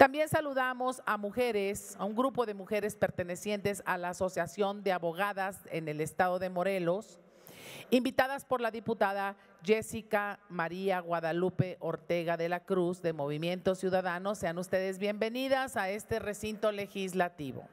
También saludamos a mujeres, a un grupo de mujeres pertenecientes a la Asociación de Abogadas en el Estado de Morelos, invitadas por la diputada Jessica María Guadalupe Ortega de la Cruz de Movimiento Ciudadano. Sean ustedes bienvenidas a este recinto legislativo.